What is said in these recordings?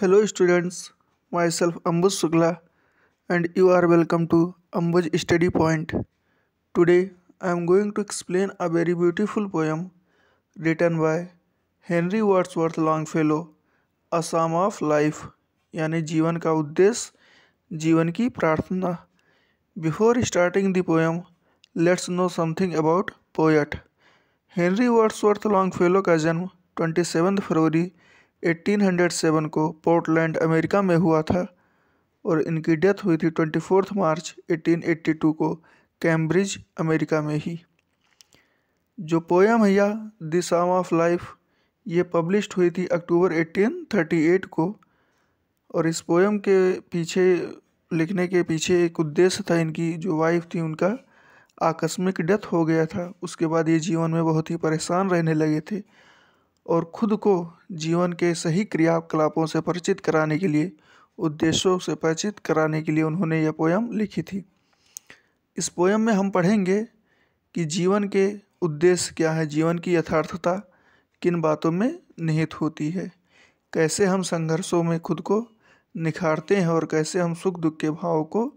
Hello students myself Ambuj Shukla and you are welcome to Ambuj study point today I am going to explain a very beautiful poem written by Henry Wadsworth Longfellow a psalm of life यानी जीवन का उद्देश्य जीवन की प्रार्थना before starting the poem let's know something about poet Henry Wadsworth Longfellow का जन्म twenty seven फरवरी 1807 को पोर्टलैंड अमेरिका में हुआ था और इनकी डेथ हुई थी 24 मार्च 1882 को कैम्ब्रिज अमेरिका में ही जो पोयम है या द साम ऑफ लाइफ ये पब्लिश हुई थी अक्टूबर 1838 को और इस पोयम के पीछे लिखने के पीछे एक उद्देश्य था इनकी जो वाइफ थी उनका आकस्मिक डेथ हो गया था उसके बाद ये जीवन में बहुत ही परेशान रहने लगे थे और खुद को जीवन के सही क्रियाकलापों से परिचित कराने के लिए उद्देश्यों से परिचित कराने के लिए उन्होंने यह पोयम लिखी थी इस पोयम में हम पढ़ेंगे कि जीवन के उद्देश्य क्या है जीवन की यथार्थता किन बातों में निहित होती है कैसे हम संघर्षों में खुद को निखारते हैं और कैसे हम सुख दुख के भावों को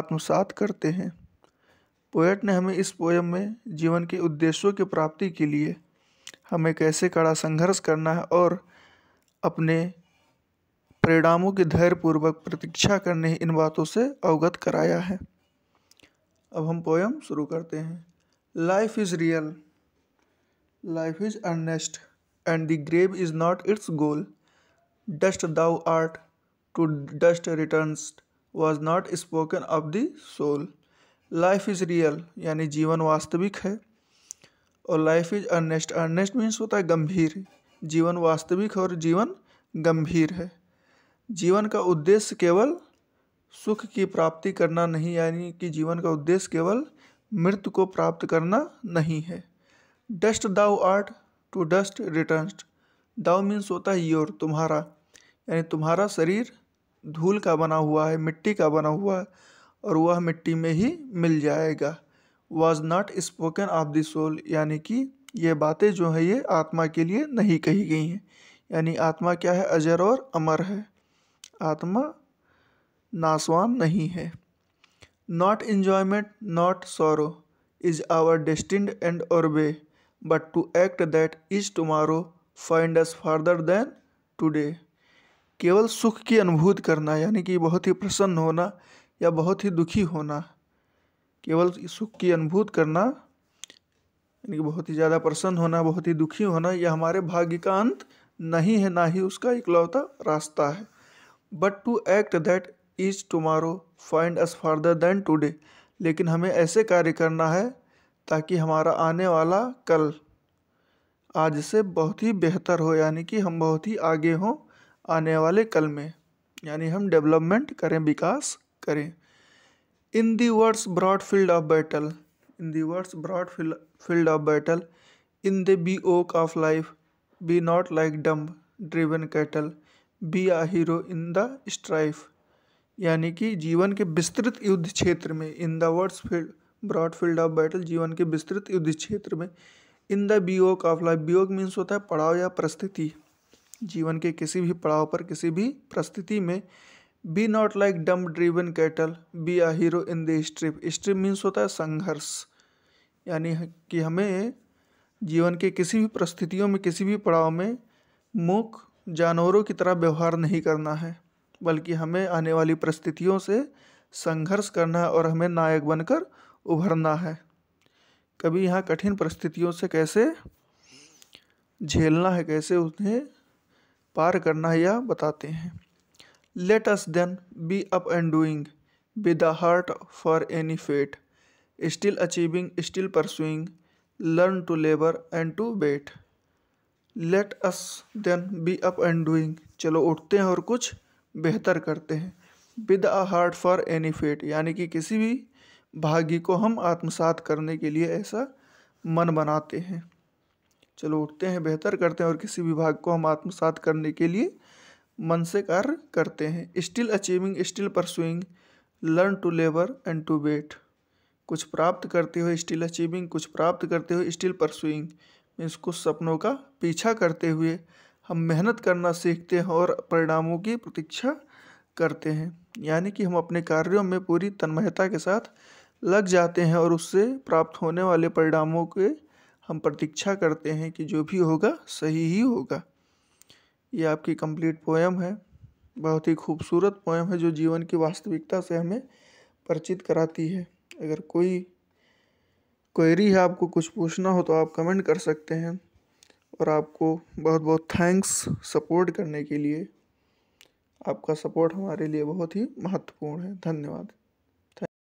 आत्मसात करते हैं पोएट ने हमें इस पोयम में जीवन के उद्देश्यों की प्राप्ति के लिए हमें कैसे कड़ा संघर्ष करना है और अपने परिणामों की धैर्यपूर्वक प्रतीक्षा करने इन बातों से अवगत कराया है अब हम पोयम शुरू करते हैं life is real life is earnest and the grave is not its goal dust thou art to dust returnest was not spoken of the soul life is real यानी जीवन वास्तविक है और life is earnest earnest means होता है गंभीर जीवन वास्तविक और जीवन गंभीर है जीवन का उद्देश्य केवल सुख की प्राप्ति करना नहीं यानी कि जीवन का उद्देश्य केवल मृत्यु को प्राप्त करना नहीं है dust thou art to dust return thou means होता है योर तुम्हारा यानी तुम्हारा शरीर धूल का बना हुआ है मिट्टी का बना हुआ है और वह मिट्टी में ही मिल जाएगा was not spoken of the soul यानी कि ये बातें जो है ये आत्मा के लिए नहीं कही गई हैं यानी आत्मा क्या है अजर और अमर है आत्मा नासवान नहीं है not enjoyment not sorrow is our destined end और way but to act that is tomorrow find us farther than today केवल सुख की अनुभूत करना यानी कि बहुत ही प्रसन्न होना या बहुत ही दुखी होना केवल सुख की अनुभूत करना यानी कि बहुत ही ज़्यादा प्रसन्न होना बहुत ही दुखी होना यह हमारे भाग्य का अंत नहीं है ना ही उसका इकलौता रास्ता है but to act that is tomorrow find us farther than today लेकिन हमें ऐसे कार्य करना है ताकि हमारा आने वाला कल आज से बहुत ही बेहतर हो यानी कि हम बहुत ही आगे हों आने वाले कल में यानी हम डेवलपमेंट करें विकास करें in the broad field of battle in in broad field of battle in the bivouac of life be not like dumb like cattle be a hero in the strife यानी कि जीवन के विस्तृत युद्ध क्षेत्र में in the words field broad field of battle जीवन के विस्तृत युद्ध क्षेत्र में in the bivouac of life bivouac means होता है पड़ाव या परिस्थिति जीवन के किसी भी पड़ाव पर किसी भी परिस्थिति में be not like dumb driven cattle be a hero in the strife strife means होता है संघर्ष यानी कि हमें जीवन के किसी भी परिस्थितियों में किसी भी पड़ाव में मूक जानवरों की तरह व्यवहार नहीं करना है बल्कि हमें आने वाली परिस्थितियों से संघर्ष करना है और हमें नायक बनकर उभरना है कभी यहाँ कठिन परिस्थितियों से कैसे झेलना है कैसे उन्हें पार करना है या बताते हैं Let us then be up and doing, be the heart for any fate, still achieving, still pursuing, learn to labor and to wait. Let us then be up and doing चलो उठते हैं और कुछ बेहतर करते हैं with a heart for any fate यानी कि किसी भी भागी को हम आत्मसात करने के लिए ऐसा मन बनाते हैं चलो उठते हैं बेहतर करते हैं और किसी भी भाग को हम आत्मसात करने के लिए मन से कार्य करते हैं still achieving still pursuing learn to labour and to wait कुछ प्राप्त करते हुए स्टिल अचीविंग कुछ प्राप्त करते हुए स्टिल परसुइंग मीन्स कुछ सपनों का पीछा करते हुए हम मेहनत करना सीखते हैं और परिणामों की प्रतीक्षा करते हैं यानी कि हम अपने कार्यों में पूरी तन्मयता के साथ लग जाते हैं और उससे प्राप्त होने वाले परिणामों के हम प्रतीक्षा करते हैं कि जो भी होगा सही ही होगा ये आपकी कंप्लीट पोएम है बहुत ही खूबसूरत पोएम है जो जीवन की वास्तविकता से हमें परिचित कराती है अगर कोई क्वेरी है आपको कुछ पूछना हो तो आप कमेंट कर सकते हैं और आपको बहुत बहुत थैंक्स सपोर्ट करने के लिए आपका सपोर्ट हमारे लिए बहुत ही महत्वपूर्ण है धन्यवाद